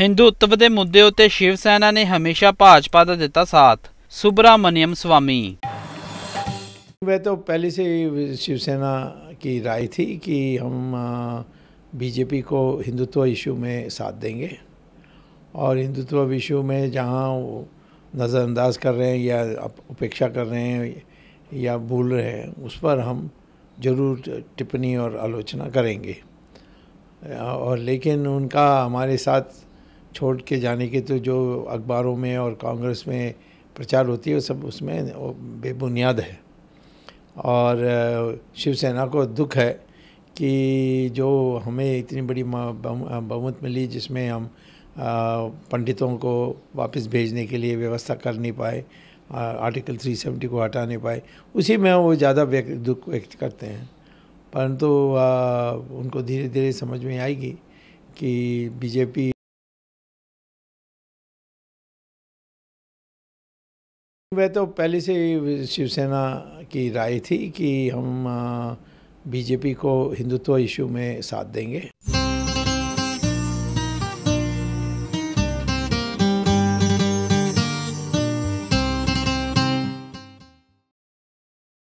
हिंदुत्व के मुद्दे उत्ते शिवसेना ने हमेशा भाजपा का दिता साथ सुब्रमण्यम स्वामी वह तो पहले से शिवसेना की राय थी कि हम बीजेपी को हिंदुत्व इशू में साथ देंगे और हिंदुत्व इशू में जहां नज़रअंदाज कर रहे हैं या उपेक्षा कर रहे हैं या भूल रहे हैं उस पर हम ज़रूर टिप्पणी और आलोचना करेंगे और लेकिन उनका हमारे साथ छोड़ के जाने के तो जो अखबारों में और कांग्रेस में प्रचार होती है वो सब उसमें बेबुनियाद है और शिवसेना को दुख है कि जो हमें इतनी बड़ी बहुमत मिली जिसमें हम पंडितों को वापस भेजने के लिए व्यवस्था कर नहीं पाए आर्टिकल 370 को हटा नहीं पाए उसी में वो ज़्यादा दुख व्यक्त करते हैं परंतु उनको धीरे धीरे समझ में आएगी कि बीजेपी वह तो पहले से शिवसेना की राय थी कि हम बीजेपी को हिंदुत्व इशू में साथ देंगे